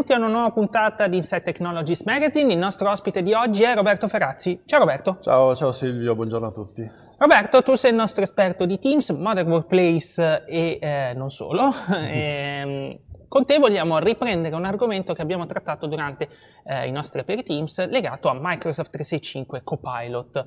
benvenuti a una nuova puntata di Insight Technologies Magazine. Il nostro ospite di oggi è Roberto Ferrazzi. Ciao Roberto. Ciao, ciao Silvio, buongiorno a tutti. Roberto, tu sei il nostro esperto di Teams, Modern Workplace e eh, non solo. e, ehm, con te vogliamo riprendere un argomento che abbiamo trattato durante eh, i nostri Aperi legato a Microsoft 365 Copilot, eh,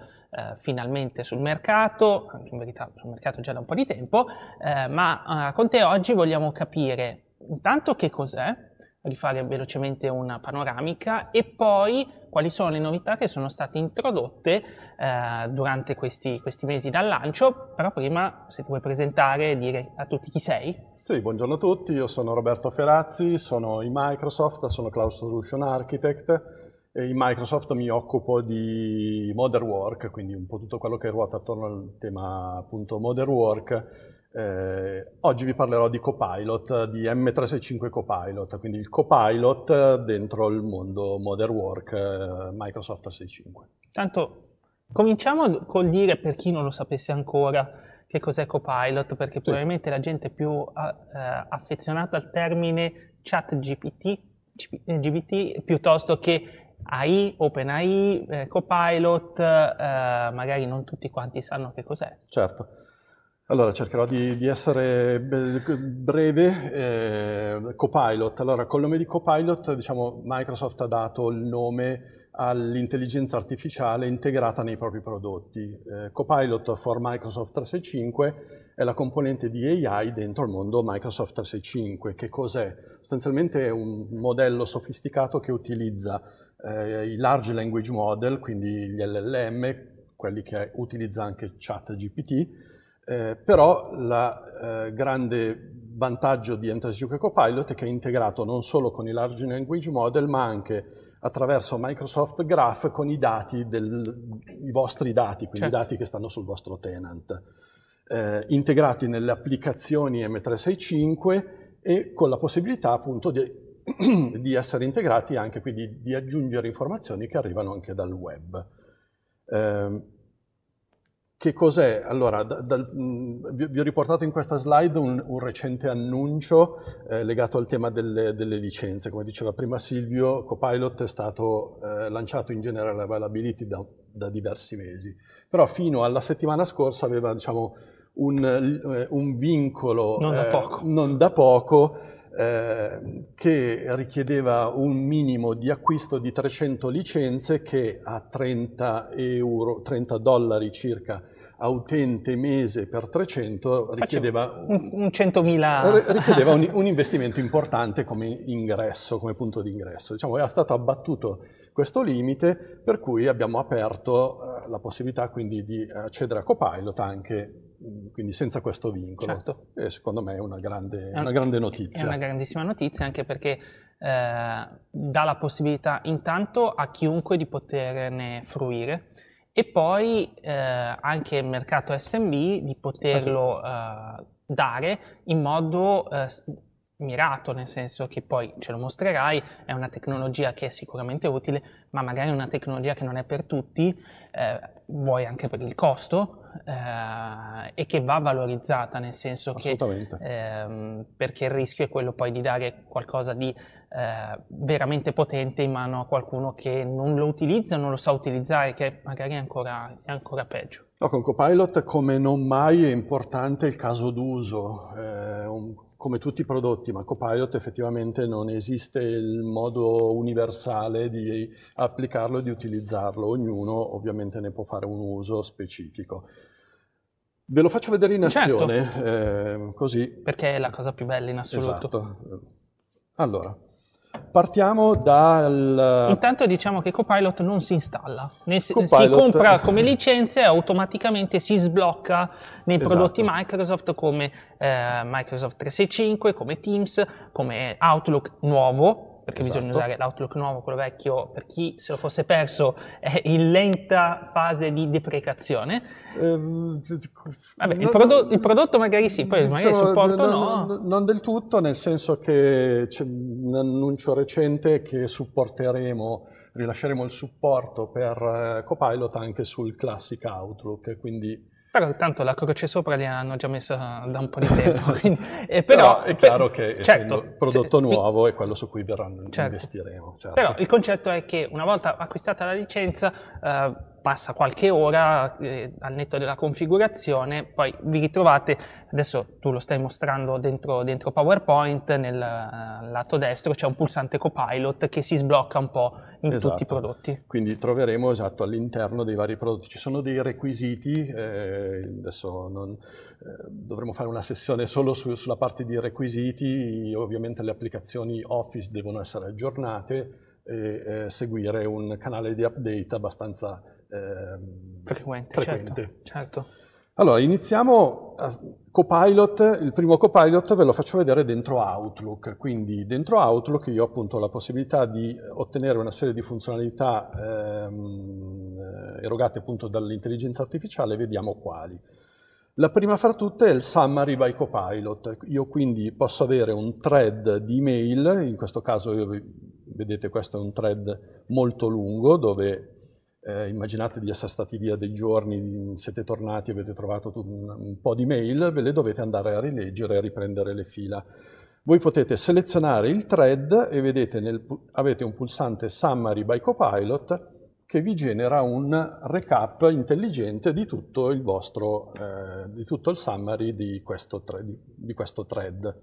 finalmente sul mercato, in verità sul mercato già da un po' di tempo, eh, ma eh, con te oggi vogliamo capire intanto che cos'è, rifare velocemente una panoramica e poi quali sono le novità che sono state introdotte eh, durante questi, questi, mesi dal lancio, però prima se ti vuoi presentare e dire a tutti chi sei. Sì, buongiorno a tutti, io sono Roberto Ferazzi, sono in Microsoft, sono Cloud Solution Architect in Microsoft mi occupo di Modern Work, quindi un po' tutto quello che ruota attorno al tema appunto Modern Work eh, oggi vi parlerò di Copilot, di M365 Copilot, quindi il Copilot eh, dentro il mondo Modern Work eh, Microsoft 365. Tanto cominciamo col dire per chi non lo sapesse ancora che cos'è Copilot, perché sì. probabilmente la gente più uh, affezionata al termine chat GPT, GPT eh, piuttosto che AI, OpenAI, eh, Copilot, magari non tutti quanti sanno che cos'è. Certo. Allora, cercherò di, di essere breve. Eh, Copilot. Allora, col nome di Copilot, diciamo, Microsoft ha dato il nome all'intelligenza artificiale integrata nei propri prodotti. Eh, Copilot for Microsoft 365 è la componente di AI dentro il mondo Microsoft 365. Che cos'è? Sostanzialmente è un modello sofisticato che utilizza eh, i large language model, quindi gli LLM, quelli che utilizza anche ChatGPT, eh, però il eh, grande vantaggio di Entasuke Copilot è che è integrato non solo con i large language model, ma anche attraverso Microsoft Graph con i dati, del, i vostri dati, quindi certo. i dati che stanno sul vostro tenant, eh, integrati nelle applicazioni M365 e con la possibilità appunto di, di essere integrati anche, quindi di aggiungere informazioni che arrivano anche dal web. Eh, che cos'è? Allora, da, da, vi, vi, ho riportato in questa slide un, un recente annuncio eh, legato al tema delle, delle, licenze. Come diceva prima Silvio, Copilot è stato eh, lanciato in general availability da, da, diversi mesi, però fino alla settimana scorsa aveva diciamo, un, eh, un, vincolo non da eh, poco, eh, non da poco Ehm, che richiedeva un minimo di acquisto di 300 licenze che a 30, euro, 30 dollari circa a utente mese per 300 richiedeva, un, un, 100.000... Eh, richiedeva un, un, investimento importante come ingresso, come punto di ingresso. Diciamo, era stato abbattuto questo limite per cui abbiamo aperto eh, la possibilità quindi di accedere a Copilot anche Mm, quindi senza questo vincolo. Certo. E eh, secondo me è una grande, è una grande notizia. È una grandissima notizia anche perché eh, dà la possibilità intanto a chiunque di poterne fruire e poi eh, anche il mercato SMB di poterlo ah, eh, dare in modo eh, mirato, nel senso che poi ce lo mostrerai, è una tecnologia che è sicuramente utile, ma magari è una tecnologia che non è per tutti, eh, vuoi anche per il costo, eh, e che va valorizzata, nel senso che ehm, perché il rischio è quello poi di dare qualcosa di eh, veramente potente in mano a qualcuno che non lo utilizza, non lo sa utilizzare, che magari è ancora, è ancora peggio. No, con Copilot come non mai è importante il caso d'uso, eh, un, come tutti i prodotti, ma Copilot effettivamente non esiste il modo universale di applicarlo e di utilizzarlo, ognuno ovviamente ne può fare un uso specifico. Ve lo faccio vedere in eh, certo. azione, certo. eh, così. Perché è la cosa più bella in assoluto. Esatto. Allora, partiamo dal... Eh, Intanto diciamo che Copilot non si installa, si, Copilot... si compra come licenza e automaticamente si sblocca nei esatto. prodotti Microsoft come eh, Microsoft 365, come Teams, come Outlook nuovo, perché esatto. bisogna usare l'Outlook nuovo, quello vecchio, per chi se lo fosse perso, è in lenta fase di deprecazione. Ehm, Vabbè, non, il, prodotto, il, prodotto magari sì, poi magari il supporto non, no. Non del tutto, nel senso che c'è un annuncio recente che supporteremo rilasceremo il supporto per eh, Copilot anche sul classic Outlook, quindi però tanto la croce sopra li hanno già messa da un po' di tempo. quindi, eh, però, però, è chiaro per, che certo, il prodotto se, nuovo è quello su cui verranno, certo. investiremo. Certo. Però il concetto è che una volta acquistata la licenza... Eh, passa qualche ora eh, al netto della configurazione, poi vi ritrovate, adesso tu lo stai mostrando dentro, dentro PowerPoint, nel uh, lato destro c'è un pulsante copilot che si sblocca un po' in esatto. tutti i esatto. prodotti. Quindi troveremo esatto all'interno dei vari prodotti. Ci sono dei requisiti, eh, adesso non, eh, dovremo fare una sessione solo su, sulla parte di requisiti, ovviamente le applicazioni Office devono essere aggiornate e eh, seguire un canale di update abbastanza Ehm, frequente. frequente. Certo, certo. Allora, iniziamo eh, Copilot, il primo Copilot ve lo faccio vedere dentro Outlook, quindi dentro Outlook io appunto ho la possibilità di ottenere una serie di funzionalità ehm, eh, erogate appunto dall'intelligenza artificiale, vediamo quali. La prima fra tutte è il Summary by Copilot, io quindi posso avere un thread di email, in questo caso vedete questo è un thread molto lungo dove eh, immaginate di essere stati via dei giorni, siete tornati, avete trovato un, un po' di mail, ve le dovete andare a rileggere e a riprendere le fila. Voi potete selezionare il thread e vedete nel, avete un pulsante Summary by Copilot che vi genera un recap intelligente di tutto il, vostro, eh, di tutto il summary di questo, thread. Di questo thread.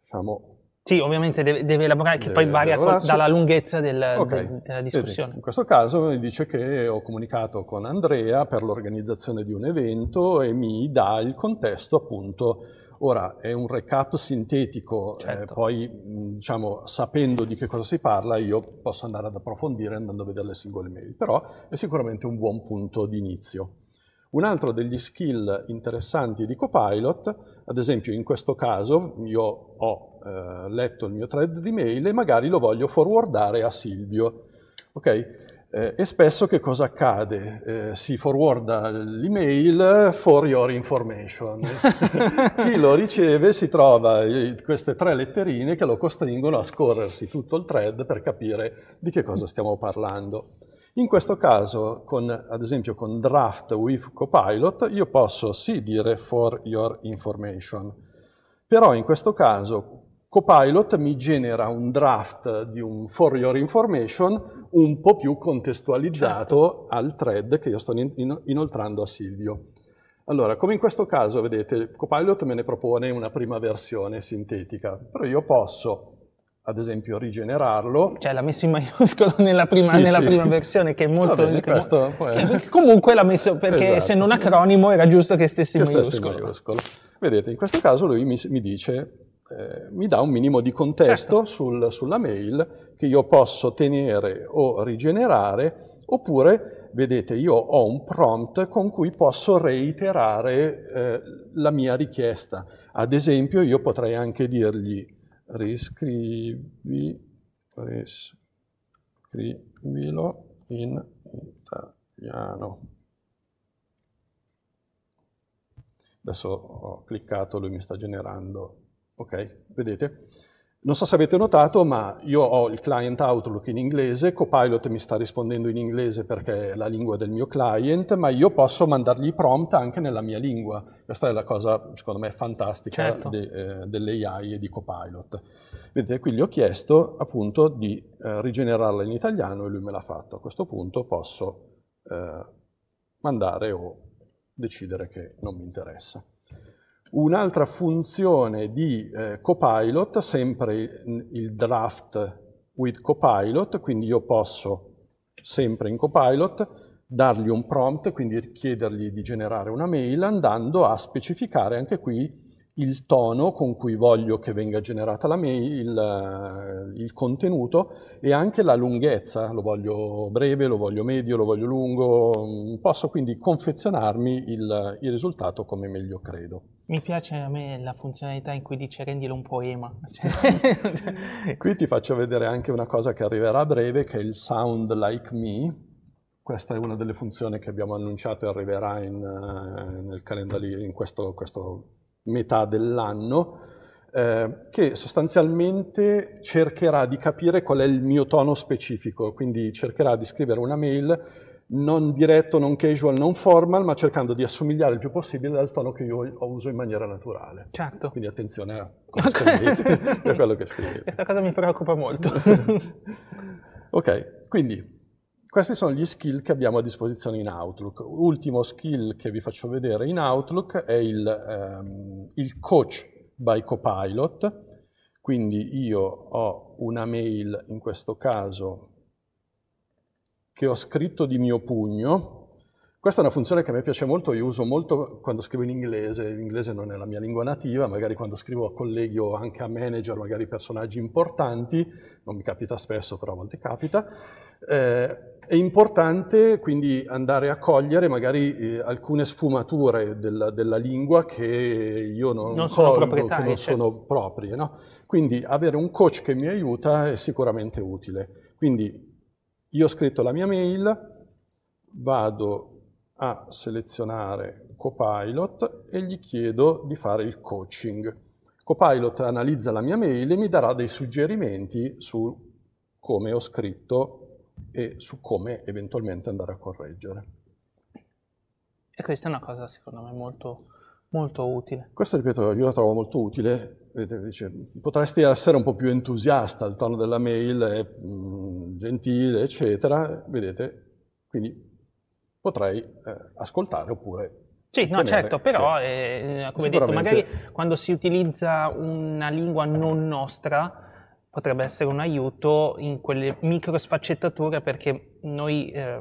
Diciamo, sì, ovviamente deve, deve elaborare, che deve poi varia con, dalla lunghezza del, okay. del, della discussione. Vedi, in questo caso mi dice che ho comunicato con Andrea per l'organizzazione di un evento e mi dà il contesto appunto. Ora, è un recap sintetico, eh, certo. eh, poi diciamo, sapendo di che cosa si parla io posso andare ad approfondire andando a vedere le singole mail, però è sicuramente un buon punto di inizio. Un altro degli skill interessanti di Copilot, ad esempio in questo caso io ho eh, letto il mio thread di mail e magari lo voglio forwardare a Silvio. Okay? Eh, e spesso che cosa accade? Eh, si forwarda l'email for your information. Chi lo riceve si trova eh, queste tre letterine che lo costringono a scorrersi tutto il thread per capire di che cosa stiamo parlando. In questo caso, con, ad esempio con draft with copilot, io posso sì dire for your information, però in questo caso Copilot mi genera un draft di un for your information un po' più contestualizzato certo. al thread che io sto inoltrando a Silvio. Allora, come in questo caso, vedete, Copilot me ne propone una prima versione sintetica, però io posso, ad esempio, rigenerarlo. Cioè l'ha messo in maiuscolo nella prima, sì, nella sì. prima versione, che è molto... Bene, che, che comunque l'ha messo, perché esatto. essendo un acronimo era giusto che stesse in maiuscolo. maiuscolo. Vedete, in questo caso lui mi, mi dice eh, mi dà un minimo di contesto certo. sul, sulla mail che io posso tenere o rigenerare, oppure, vedete, io ho un prompt con cui posso reiterare eh, la mia richiesta. Ad esempio, io potrei anche dirgli riscrivi, riscrivilo in italiano. Adesso ho cliccato, lui mi sta generando Ok, vedete? Non so se avete notato, ma io ho il client Outlook in inglese, Copilot mi sta rispondendo in inglese perché è la lingua del mio client, ma io posso mandargli prompt anche nella mia lingua. Questa è la cosa, secondo me, fantastica certo. de, eh, dell'AI e di Copilot. Vedete, qui gli ho chiesto appunto di eh, rigenerarla in italiano e lui me l'ha fatto. A questo punto posso eh, mandare o decidere che non mi interessa. Un'altra funzione di eh, Copilot, sempre il draft with Copilot, quindi io posso sempre in Copilot dargli un prompt, quindi chiedergli di generare una mail andando a specificare anche qui il tono con cui voglio che venga generata la mail, il, il, contenuto e anche la lunghezza, lo voglio breve, lo voglio medio, lo voglio lungo, posso quindi confezionarmi il, il risultato come meglio credo. Mi piace a me la funzionalità in cui dice rendilo un poema. Cioè, Qui ti faccio vedere anche una cosa che arriverà a breve che è il Sound Like Me, questa è una delle funzioni che abbiamo annunciato e arriverà in, in, eh, calendario, in questo, questo metà dell'anno, eh, che sostanzialmente cercherà di capire qual è il mio tono specifico, quindi cercherà di scrivere una mail non diretto, non casual, non formal, ma cercando di assomigliare il più possibile al tono che io uso in maniera naturale. Certo. Quindi attenzione a cosa scrivete e a quello che scrivete. Questa cosa mi preoccupa molto. ok, quindi questi sono gli skill che abbiamo a disposizione in Outlook. Ultimo skill che vi faccio vedere in Outlook è il, ehm, il coach by Copilot. Quindi io ho una mail, in questo caso, che ho scritto di mio pugno, questa è una funzione che a me piace molto, io uso molto quando scrivo in inglese, l'inglese non è la mia lingua nativa, magari quando scrivo a colleghi o anche a manager, magari personaggi importanti, non mi capita spesso, però a volte capita, eh, è importante quindi andare a cogliere magari eh, alcune sfumature della, della, lingua che io non, non colgo, sono che non certo. sono proprie. No? Quindi avere un coach che mi aiuta è sicuramente utile. Quindi io ho scritto la mia mail, vado a selezionare Copilot e gli chiedo di fare il coaching. Copilot analizza la mia mail e mi darà dei suggerimenti su come ho scritto e su come eventualmente andare a correggere. E questa è una cosa secondo me molto, molto utile. Questa, ripeto, io la trovo molto utile. dice, potresti essere un po' più entusiasta, il tono della mail è mh, mm, gentile, eccetera. Vedete, quindi potrei eh, ascoltare oppure... Sì, no, certo, però, che, cioè, eh, come detto, magari quando si utilizza una lingua non nostra potrebbe essere un aiuto in quelle micro sfaccettature perché noi eh,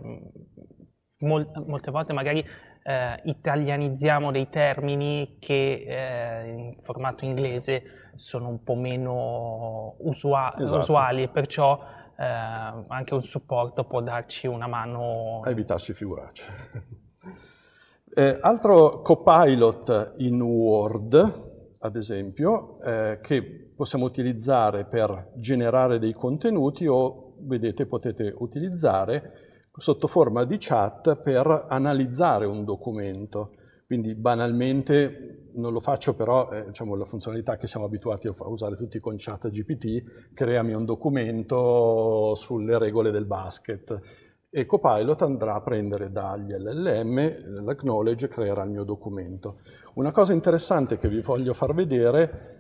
mol- molte volte magari eh, italianizziamo dei termini che eh, in formato inglese sono un po' meno usua- esatto. usuali e perciò eh, anche un supporto può darci una mano. A evitarci figuracce. eh, altro copilot in Word, ad esempio, eh, che possiamo utilizzare per generare dei contenuti o, vedete, potete utilizzare sotto forma di chat per analizzare un documento. Quindi banalmente non lo faccio però, eh, diciamo, la funzionalità che siamo abituati a usare tutti con chat GPT, creami un documento sulle regole del basket. E Copilot andrà a prendere dagli LLM l'acknowledge e creerà il mio documento. Una cosa interessante che vi voglio far vedere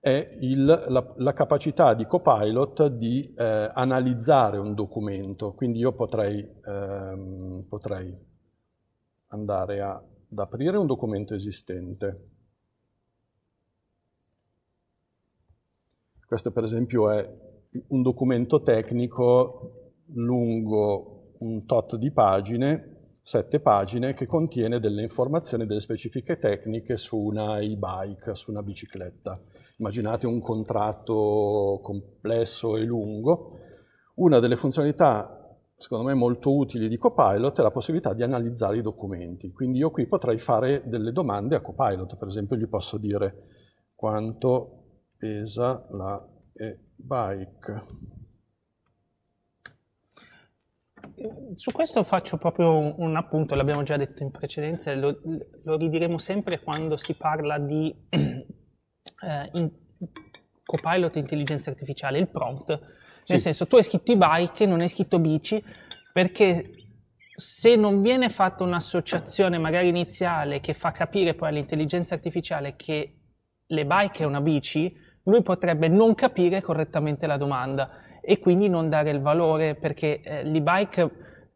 è il, la, la, capacità di Copilot di eh, analizzare un documento. Quindi io potrei, ehm, potrei andare a ad aprire un documento esistente. Questo per esempio è un documento tecnico lungo un tot di pagine, sette pagine, che contiene delle informazioni, delle specifiche tecniche su una e-bike, su una bicicletta. Immaginate un contratto complesso e lungo. Una delle funzionalità secondo me molto utili di Copilot è la possibilità di analizzare i documenti. Quindi io qui potrei fare delle domande a Copilot, per esempio gli posso dire quanto pesa la e-bike. Su questo faccio proprio un, appunto, l'abbiamo già detto in precedenza, lo, lo, ridiremo sempre quando si parla di eh, in, Copilot e intelligenza artificiale, il prompt nel sì. senso, tu hai scritto i bike, non hai scritto bici, perché se non viene fatta un'associazione magari iniziale che fa capire poi all'intelligenza artificiale che le bike è una bici, lui potrebbe non capire correttamente la domanda e quindi non dare il valore perché eh, l'e-bike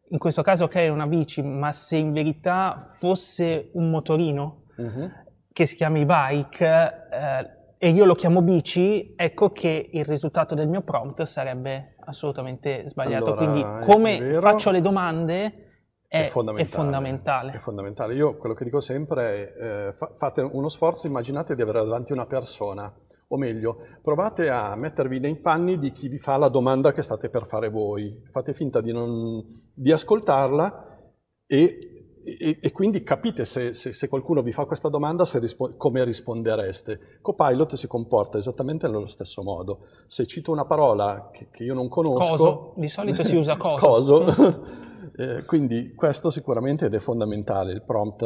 in questo caso ok è una bici, ma se in verità fosse un motorino uh-huh. che si chiama e-bike eh, e io lo chiamo bici, ecco che il risultato del mio prompt sarebbe assolutamente sbagliato. Allora, Quindi come faccio le domande è, è, fondamentale, è, fondamentale. è, fondamentale, Io quello che dico sempre è eh, fa- fate uno sforzo, immaginate di avere davanti una persona, o meglio, provate a mettervi nei panni di chi vi fa la domanda che state per fare voi. Fate finta di, non, di ascoltarla e e, e, quindi capite se, se, se, qualcuno vi fa questa domanda rispo- come rispondereste. Copilot si comporta esattamente nello stesso modo. Se cito una parola che, che io non conosco... Coso. Di solito si usa coso. coso. Mm. eh, quindi questo sicuramente ed è fondamentale. Il prompt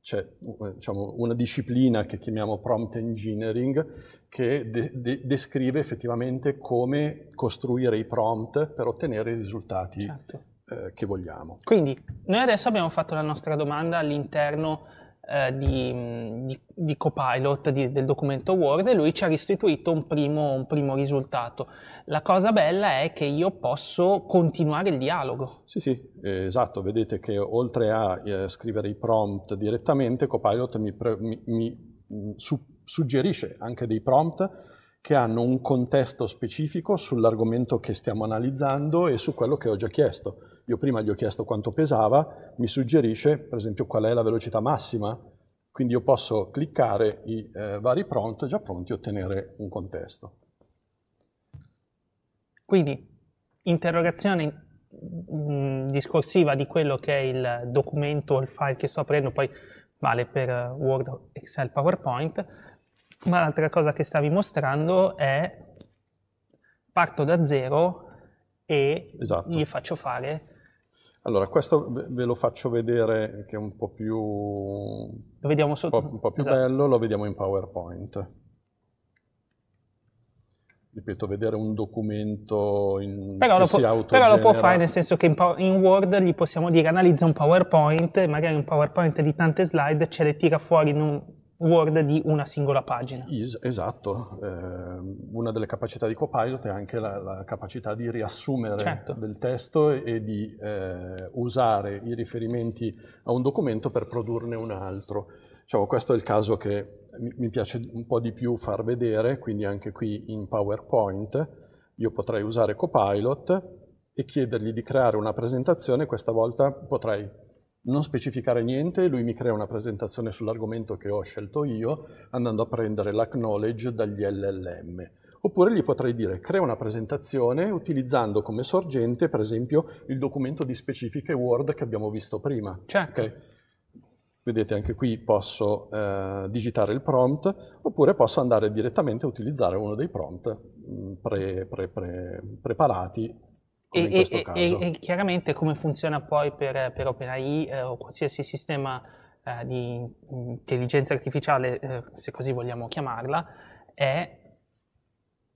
c'è cioè, eh, diciamo, una disciplina che chiamiamo prompt engineering che de- de- descrive effettivamente come costruire i prompt per ottenere i risultati certo eh, che vogliamo. Quindi noi adesso abbiamo fatto la nostra domanda all'interno eh, di, di, di, Copilot di, del documento Word e lui ci ha restituito un primo, un primo, risultato. La cosa bella è che io posso continuare il dialogo. Sì, sì, eh, esatto. Vedete che oltre a eh, scrivere i prompt direttamente, Copilot mi, pre- mi, mi mm, su- suggerisce anche dei prompt che hanno un contesto specifico sull'argomento che stiamo analizzando e su quello che ho già chiesto. Io prima gli ho chiesto quanto pesava, mi suggerisce per esempio qual è la velocità massima, quindi io posso cliccare i eh, vari prompt già pronti e ottenere un contesto. Quindi interrogazione mh, mm, discorsiva di quello che è il documento o il file che sto aprendo, poi vale per eh, Word, Excel, PowerPoint, ma l'altra cosa che stavi mostrando è parto da zero e esatto. gli faccio fare allora, questo ve lo faccio vedere che è un po' più, lo vediamo sotto. Un po', un po più esatto. bello, lo vediamo in PowerPoint. Ripeto, vedere un documento in però lo, può, però lo può fare nel senso che in, in, Word gli possiamo dire analizza un PowerPoint, magari un PowerPoint di tante slide ce le tira fuori in un Word di una singola pagina. Es- esatto, eh, una delle capacità di Copilot è anche la, la capacità di riassumere certo. del testo e di eh, usare i riferimenti a un documento per produrne un altro. Diciamo, questo è il caso che mi piace un po' di più far vedere, quindi anche qui in PowerPoint io potrei usare Copilot e chiedergli di creare una presentazione, questa volta potrei non specificare niente, lui mi crea una presentazione sull'argomento che ho scelto io, andando a prendere l'acknowledge dagli LLM. Oppure gli potrei dire crea una presentazione utilizzando come sorgente, per esempio, il documento di specifiche Word che abbiamo visto prima. Certo. Okay. Vedete, anche qui posso eh, digitare il prompt, oppure posso andare direttamente a utilizzare uno dei prompt mh, mm, pre, pre, pre, preparati come e, in questo e, caso. E, e, chiaramente come funziona poi per, per OpenAI eh, o qualsiasi sistema eh, di intelligenza artificiale, eh, se così vogliamo chiamarla, è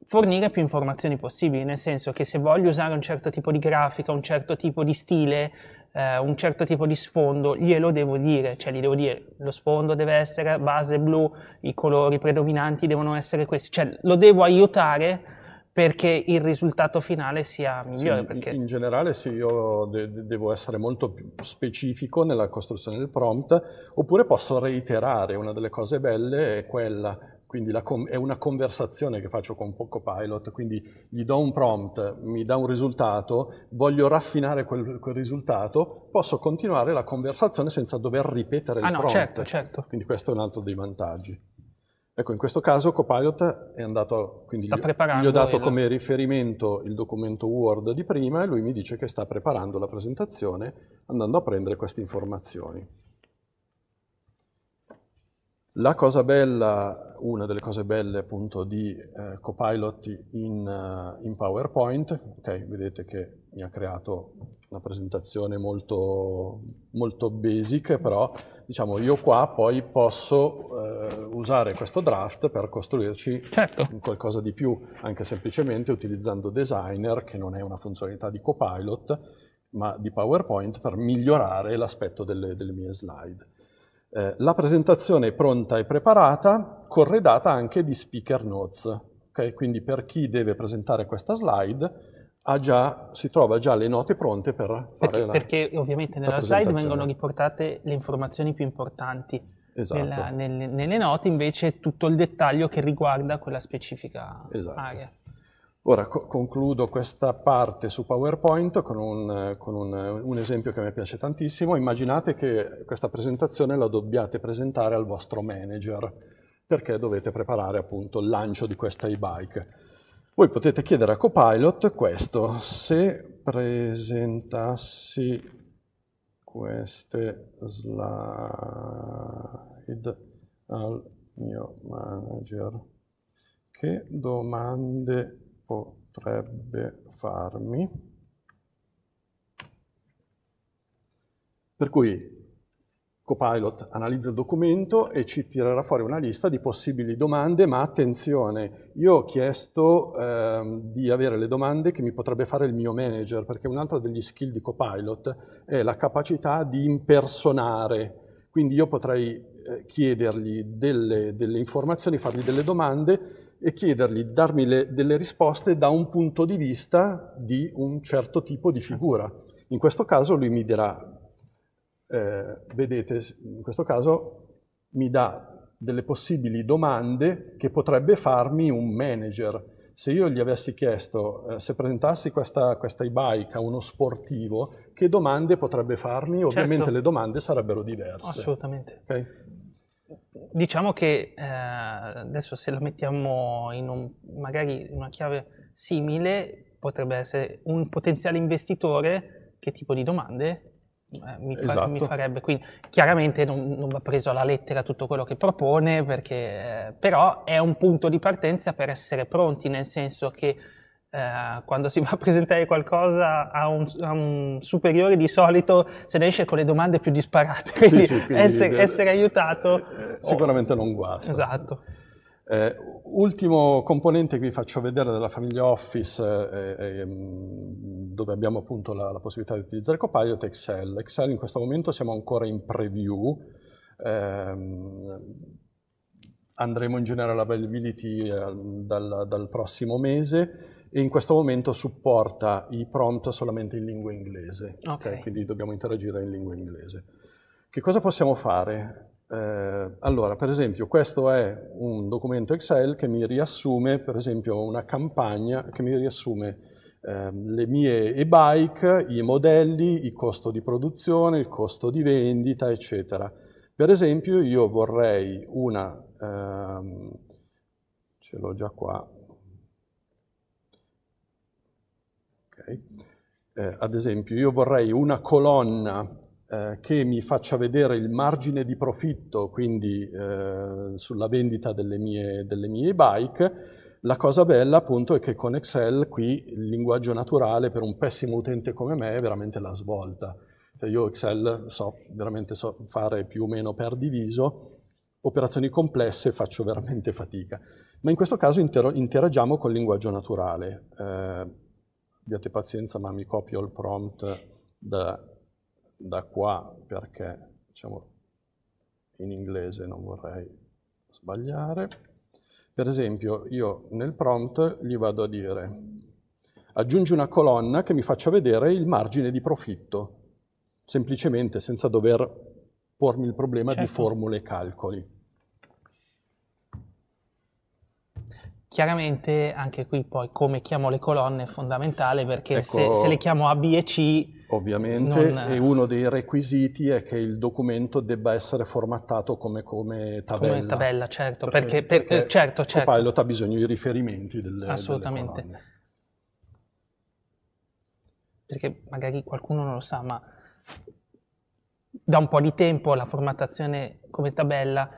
fornire più informazioni possibili, nel senso che se voglio usare un certo tipo di grafica, un certo tipo di stile, eh, un certo tipo di sfondo, glielo devo dire, cioè gli devo dire lo sfondo deve essere base blu, i colori predominanti devono essere questi, cioè lo devo aiutare perché il risultato finale sia migliore. Sì, perché... In generale sì, io de- de- devo essere molto più specifico nella costruzione del prompt, oppure posso reiterare, una delle cose belle è quella, quindi com- è una conversazione che faccio con poco pilot, quindi gli do un prompt, mi dà un risultato, voglio raffinare quel, quel risultato, posso continuare la conversazione senza dover ripetere ah, il no, prompt. Certo, certo. Quindi questo è un altro dei vantaggi. Ecco, in questo caso Copilot è andato, quindi sta preparando gli ho dato il... come riferimento il documento Word di prima e lui mi dice che sta preparando la presentazione andando a prendere queste informazioni. La cosa bella, una delle cose belle appunto di eh, Copilot in, eh, in PowerPoint, ok, vedete che mi ha creato una presentazione molto, molto basic, però diciamo, io qua poi posso eh, usare questo draft per costruirci certo. qualcosa di più, anche semplicemente utilizzando Designer, che non è una funzionalità di Copilot, ma di PowerPoint, per migliorare l'aspetto delle, delle mie slide. Eh, la presentazione è pronta e preparata, corredata anche di speaker notes. Okay? Quindi per chi deve presentare questa slide, già, si trova già le note pronte per perché, fare la Perché ovviamente nella slide vengono riportate le informazioni più importanti. Esatto. Nella, nelle, nelle, note invece tutto il dettaglio che riguarda quella specifica esatto. area. Ora co concludo questa parte su PowerPoint con, un, con un, un, esempio che mi piace tantissimo. Immaginate che questa presentazione la dobbiate presentare al vostro manager perché dovete preparare appunto il lancio di questa e-bike. Voi potete chiedere a Copilot questo, se presentassi queste slide al mio manager, che domande potrebbe farmi? Per cui Copilot analizza il documento e ci tirerà fuori una lista di possibili domande, ma attenzione, io ho chiesto eh, di avere le domande che mi potrebbe fare il mio manager, perché un'altra degli skill di Copilot è la capacità di impersonare, quindi io potrei eh, chiedergli delle, delle, informazioni, fargli delle domande e chiedergli, di darmi le, delle risposte da un punto di vista di un certo tipo di figura. In questo caso lui mi dirà eh, vedete, in questo caso mi dà delle possibili domande che potrebbe farmi un manager. Se io gli avessi chiesto, eh, se presentassi questa, questa e-bike a uno sportivo, che domande potrebbe farmi? Certo. Ovviamente certo. le domande sarebbero diverse. Assolutamente. Okay? Diciamo che eh, adesso se la mettiamo in un, magari in una chiave simile, potrebbe essere un potenziale investitore, che tipo di domande eh, mi, fa, esatto. mi, farebbe. Quindi chiaramente non, non, va preso alla lettera tutto quello che propone, perché, eh, però è un punto di partenza per essere pronti, nel senso che eh, quando si va a presentare qualcosa a un, a un, superiore di solito se ne esce con le domande più disparate, quindi, sì, sì, quindi essere, essere, aiutato... Eh, eh sicuramente oh, non guasta. Esatto. Eh, ultimo componente che vi faccio vedere della famiglia Office, eh, eh, dove abbiamo appunto la, la possibilità di utilizzare Copilot, è Excel. Excel in questo momento siamo ancora in preview, ehm, andremo in general availability eh, dal, dal, prossimo mese e in questo momento supporta i prompt solamente in lingua inglese, okay. quindi dobbiamo interagire in lingua inglese. Che cosa possiamo fare? Eh, allora, per esempio, questo è un documento Excel che mi riassume, per esempio, una campagna che mi riassume ehm, le mie e-bike, i modelli, il costo di produzione, il costo di vendita, eccetera. Per esempio, io vorrei una... Ehm, ce l'ho già qua. Okay. Eh, ad esempio, io vorrei una colonna eh, che mi faccia vedere il margine di profitto, quindi eh, sulla vendita delle mie, delle mie bike, la cosa bella appunto è che con Excel qui il linguaggio naturale per un pessimo utente come me è veramente la svolta. Cioè io Excel so veramente so fare più o meno per diviso, operazioni complesse faccio veramente fatica. Ma in questo caso interagiamo col linguaggio naturale. Eh, abbiate pazienza ma mi copio il prompt da da qua perché diciamo in inglese non vorrei sbagliare. Per esempio io nel prompt gli vado a dire aggiungi una colonna che mi faccia vedere il margine di profitto, semplicemente senza dover pormi il problema certo. di formule e calcoli. Chiaramente anche qui poi come chiamo le colonne è fondamentale perché ecco, se, se, le chiamo A, B e C Ovviamente, non... e uno dei requisiti è che il documento debba essere formattato come, come tabella. Come tabella, certo, perché, perché, perché, perché certo, certo. Copilot ha bisogno di riferimenti delle Assolutamente. Delle perché magari qualcuno non lo sa, ma da un po' di tempo la formattazione come tabella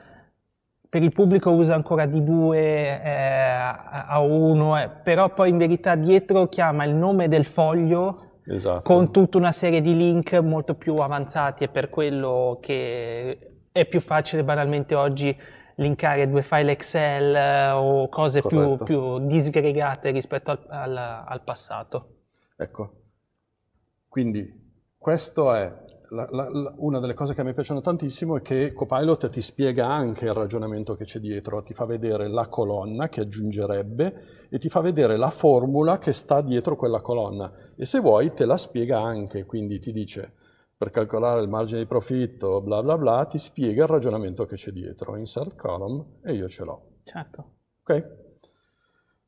per il pubblico usa ancora D2 eh, A1, eh, però poi in verità dietro chiama il nome del foglio esatto. con tutta una serie di link molto più avanzati e per quello che è più facile banalmente oggi linkare due file Excel eh, o cose più, più, disgregate rispetto al, al, al passato. Ecco, quindi questo è la, la, una delle cose che a me piacciono tantissimo è che Copilot ti spiega anche il ragionamento che c'è dietro, ti fa vedere la colonna che aggiungerebbe e ti fa vedere la formula che sta dietro quella colonna e se vuoi te la spiega anche, quindi ti dice per calcolare il margine di profitto, bla bla bla, ti spiega il ragionamento che c'è dietro, insert column e io ce l'ho. Certo. Ok?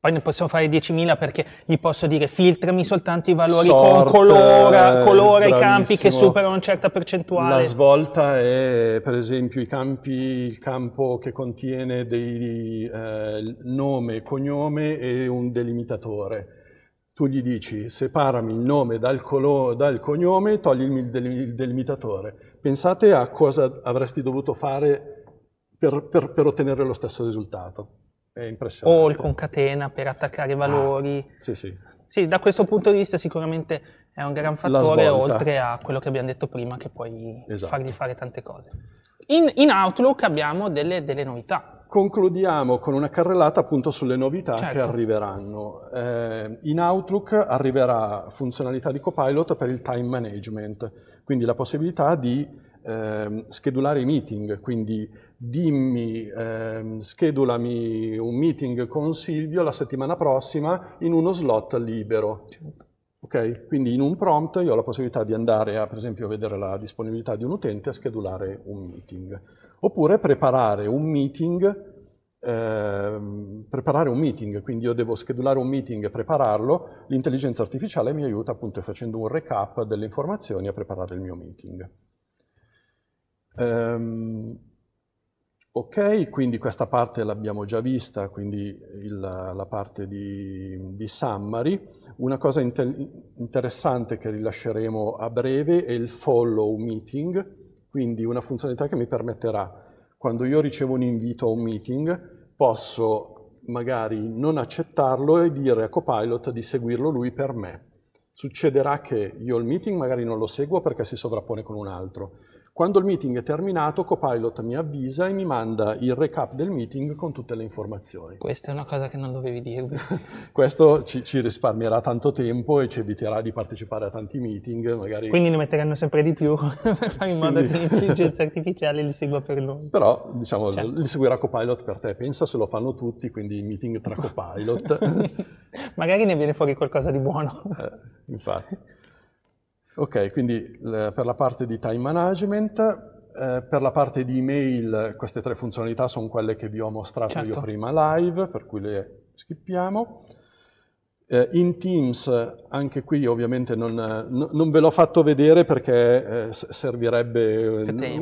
Poi ne possiamo fare 10.000 perché gli posso dire filtrami soltanto i valori Sort, con colora, colora i campi che superano una certa percentuale. La svolta è per esempio campi, il campo che contiene dei eh, nome, cognome e un delimitatore tu gli dici separami il nome dal, colo- dal cognome e toglimi il, del- il, delimitatore. Pensate a cosa avresti dovuto fare per, per, per ottenere lo stesso risultato. È impressionante. O il concatena per attaccare i ah, valori. Ah, sì, sì. Sì, da questo punto di vista sicuramente è un gran fattore oltre a quello che abbiamo detto prima che puoi esatto. fargli fare tante cose. In, in Outlook abbiamo delle, delle, novità. Concludiamo con una carrellata appunto sulle novità certo. che arriveranno. Eh, in Outlook arriverà funzionalità di Copilot per il time management, quindi la possibilità di eh, schedulare i meeting, quindi dimmi, ehm, schedulami un meeting con Silvio la settimana prossima in uno slot libero. Certo. Okay? Quindi in un prompt io ho la possibilità di andare a, per esempio, vedere la disponibilità di un utente e schedulare un meeting. Oppure preparare un meeting eh, preparare un meeting, quindi io devo schedulare un meeting e prepararlo, l'intelligenza artificiale mi aiuta appunto facendo un recap delle informazioni a preparare il mio meeting. Um, Ok, quindi questa parte l'abbiamo già vista, quindi il, la parte di, di, summary. Una cosa inter interessante che rilasceremo a breve è il follow meeting, quindi una funzionalità che mi permetterà, quando io ricevo un invito a un meeting, posso magari non accettarlo e dire a Copilot di seguirlo lui per me. Succederà che io il meeting magari non lo seguo perché si sovrappone con un altro, quando il meeting è terminato, Copilot mi avvisa e mi manda il recap del meeting con tutte le informazioni. Questa è una cosa che non dovevi dirvi. Questo ci, ci, risparmierà tanto tempo e ci eviterà di partecipare a tanti meeting. Magari... Quindi ne metteranno sempre di più per fare in modo Quindi... che l'intelligenza artificiale li segua per loro. Però, diciamo, certo. li seguirà Copilot per te. Pensa se lo fanno tutti, quindi meeting tra Copilot. magari ne viene fuori qualcosa di buono. Eh, infatti. Ok, quindi per la parte di time management, eh, per la parte di email queste tre funzionalità sono quelle che vi ho mostrato certo. io prima live, per cui le skippiamo. Eh, in Teams, anche qui ovviamente non, non, ve l'ho fatto vedere perché eh, servirebbe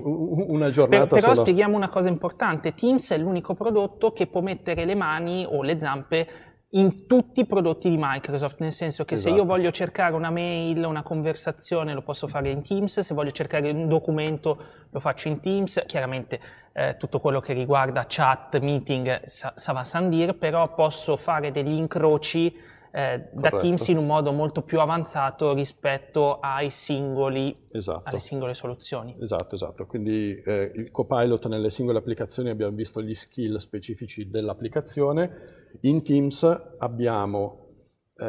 una giornata per, Però solo. spieghiamo una cosa importante, Teams è l'unico prodotto che può mettere le mani o le zampe in tutti i prodotti di Microsoft, nel senso che esatto. se io esatto. voglio cercare una mail, una conversazione, lo posso fare in Teams, se voglio cercare un documento lo faccio in Teams, chiaramente eh, tutto quello che riguarda chat, meeting, eh, sa- va san dire, però posso fare degli incroci eh, da Teams in un modo molto più avanzato rispetto ai singoli, esatto. alle singole soluzioni. Esatto, esatto. Quindi eh, il copilot nelle singole applicazioni abbiamo visto gli skill specifici dell'applicazione in Teams abbiamo eh,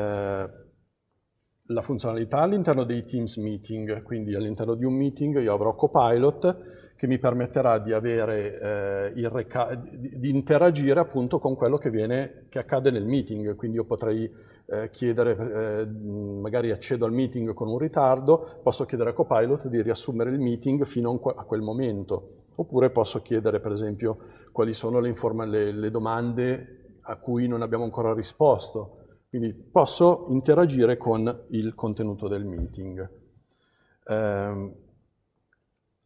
la funzionalità all'interno dei Teams Meeting, quindi all'interno di un meeting io avrò Copilot che mi permetterà di, avere, eh, di interagire appunto con quello che, viene, che, accade nel meeting, quindi io potrei eh, chiedere, eh, magari accedo al meeting con un ritardo, posso chiedere a Copilot di riassumere il meeting fino a quel momento, oppure posso chiedere per esempio quali sono le, le, le domande a cui non abbiamo ancora risposto. Quindi posso interagire con il contenuto del meeting. Eh,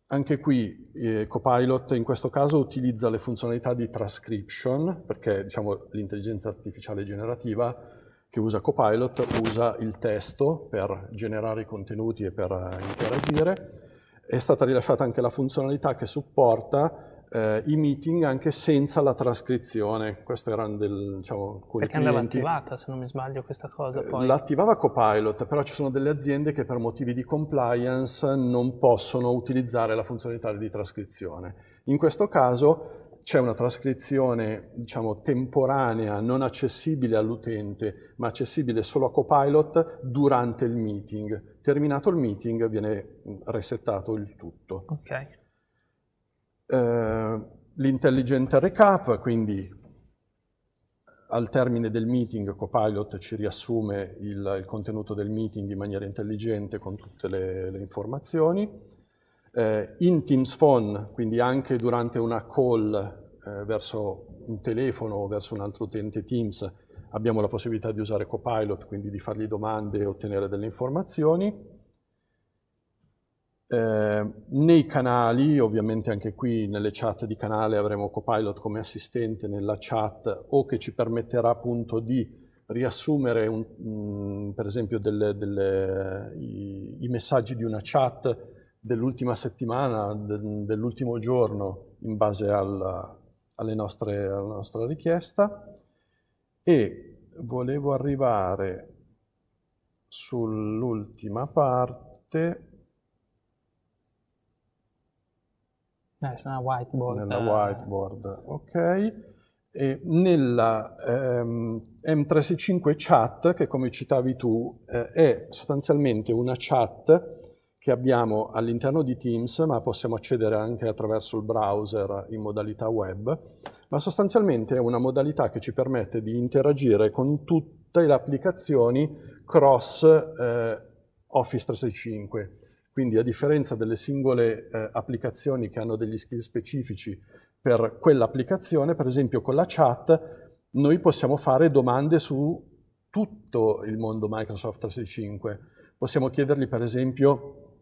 anche qui eh, Copilot in questo caso utilizza le funzionalità di transcription, perché diciamo, l'intelligenza artificiale generativa che usa Copilot usa il testo per generare i contenuti e per eh, interagire. È stata rilasciata anche la funzionalità che supporta eh, i meeting anche senza la trascrizione. Questo era del, diciamo, Perché andava attivata, se non mi sbaglio, questa cosa eh, poi. L'attivava Copilot, però ci sono delle aziende che per motivi di compliance non possono utilizzare la funzionalità di trascrizione. In questo caso c'è una trascrizione diciamo, temporanea, non accessibile all'utente, ma accessibile solo a Copilot durante il meeting. Terminato il meeting viene resettato il tutto. Okay eh, l'intelligent recap, quindi al termine del meeting Copilot ci riassume il, il contenuto del meeting in maniera intelligente con tutte le, le informazioni. Eh, in Teams Phone, quindi anche durante una call eh, verso un telefono o verso un altro utente Teams, abbiamo la possibilità di usare Copilot, quindi di fargli domande e ottenere delle informazioni. Ehm, nei canali, ovviamente anche qui nelle chat di canale avremo Copilot come assistente nella chat o che ci permetterà appunto di riassumere un, mh, mm, per esempio delle, delle, i, i, messaggi di una chat dell'ultima settimana, de, dell'ultimo giorno in base al, nostre, alla nostra richiesta e volevo arrivare sull'ultima parte Eh, una whiteboard. Nella whiteboard, ok. E nella ehm, M365 chat, che come citavi tu, eh, è sostanzialmente una chat che abbiamo all'interno di Teams, ma possiamo accedere anche attraverso il browser in modalità web, ma sostanzialmente è una modalità che ci permette di interagire con tutte le applicazioni cross eh, Office 365 quindi a differenza delle singole eh, applicazioni che hanno degli skill specifici per quell'applicazione, per esempio con la chat, noi possiamo fare domande su tutto il mondo Microsoft 365. Possiamo chiedergli per esempio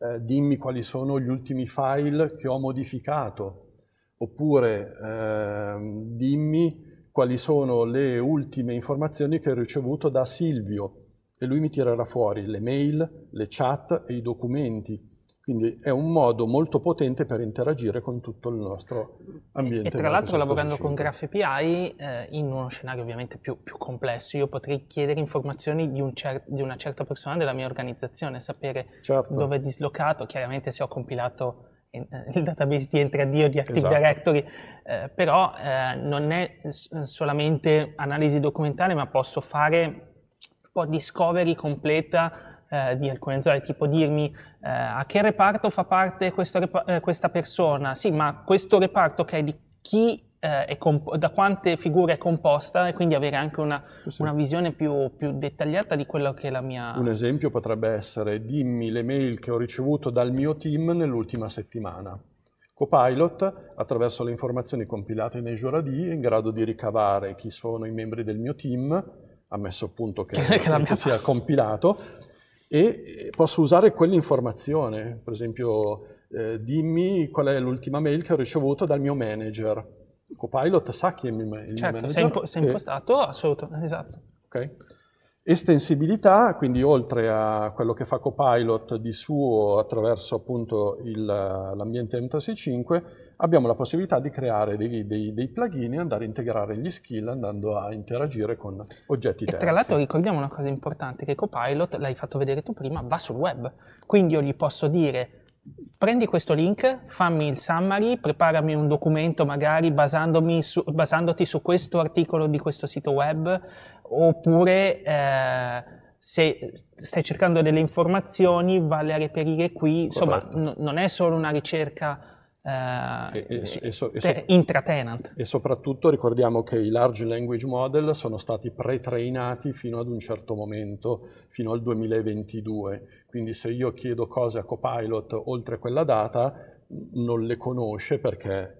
eh, dimmi quali sono gli ultimi file che ho modificato, oppure eh, dimmi quali sono le ultime informazioni che ho ricevuto da Silvio, e lui mi tirerà fuori le mail, le chat e i documenti. Quindi è un modo molto potente per interagire con tutto il nostro ambiente. E tra l'altro lavorando con Graph API eh, in uno scenario ovviamente più, più, complesso, io potrei chiedere informazioni di, un cer- di, una certa persona della mia organizzazione, sapere certo. dove è dislocato, chiaramente se ho compilato eh, il database di Entradio di Active esatto. Directory, eh, però eh, non è solamente analisi documentale, ma posso fare po' discovery completa eh, di alcune zone, tipo dirmi eh, a che reparto fa parte repa- eh, questa persona, sì, ma questo reparto che è di chi eh, Comp- da quante figure è composta e quindi avere anche una, sì. una visione più, più, dettagliata di quello che è la mia... Un esempio potrebbe essere dimmi le mail che ho ricevuto dal mio team nell'ultima settimana. Copilot, attraverso le informazioni compilate nei Joradi, è in grado di ricavare chi sono i membri del mio team, ammesso appunto che, che, che sia compilato, e eh, posso usare quell'informazione, per esempio eh, dimmi qual è l'ultima mail che ho ricevuto dal mio manager. Copilot sa chi è il mio, certo, manager. Certo, impo- sei, impostato, e... assolutamente, esatto. Okay. Estensibilità, quindi oltre a quello che fa Copilot di suo attraverso appunto il, l'ambiente M365, abbiamo la possibilità di creare dei, dei, dei, plugin e andare a integrare gli skill andando a interagire con oggetti e Tra l'altro ricordiamo una cosa importante, che Copilot, l'hai fatto vedere tu prima, va sul web, quindi io gli posso dire prendi questo link, fammi il summary, preparami un documento magari su, basandoti su questo articolo di questo sito web, oppure... Eh, se stai cercando delle informazioni, vale a reperire qui, insomma, n- non è solo una ricerca eh, e, e, so, e, so, intratenant. E soprattutto ricordiamo che i large language model sono stati pre-trainati fino ad un certo momento, fino al 2022. Quindi se io chiedo cose a Copilot oltre quella data, non le conosce perché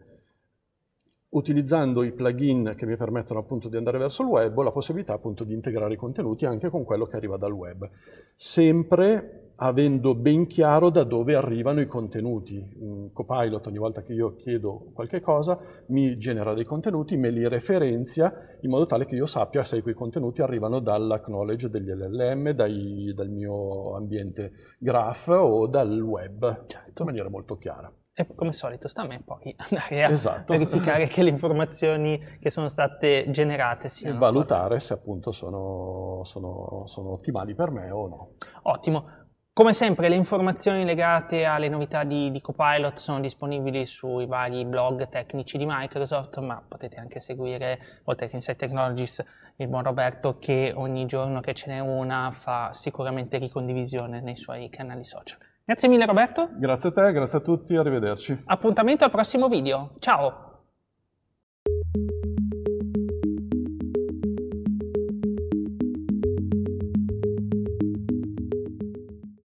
utilizzando i plugin che mi permettono appunto di andare verso il web, ho la possibilità appunto di integrare i contenuti anche con quello che arriva dal web. Sempre avendo ben chiaro da dove arrivano i contenuti. Un copilot ogni volta che io chiedo qualche cosa mi genera dei contenuti, me li referenzia in modo tale che io sappia se quei contenuti arrivano dall'acknowledge degli LLM, dai, dal mio ambiente graph o dal web, certo. in maniera molto chiara. E come al solito sta a me poi andare a esatto. verificare che le informazioni che sono state generate siano... E valutare fatte. se appunto sono, sono, sono ottimali per me o no. Ottimo, come sempre le informazioni legate alle novità di, di, Copilot sono disponibili sui vari blog tecnici di Microsoft, ma potete anche seguire, oltre che Inside Technologies, il buon Roberto che ogni giorno che ce n'è una fa sicuramente ricondivisione nei suoi canali social. Grazie mille Roberto. Grazie a te, grazie a tutti, arrivederci. Appuntamento al prossimo video. Ciao!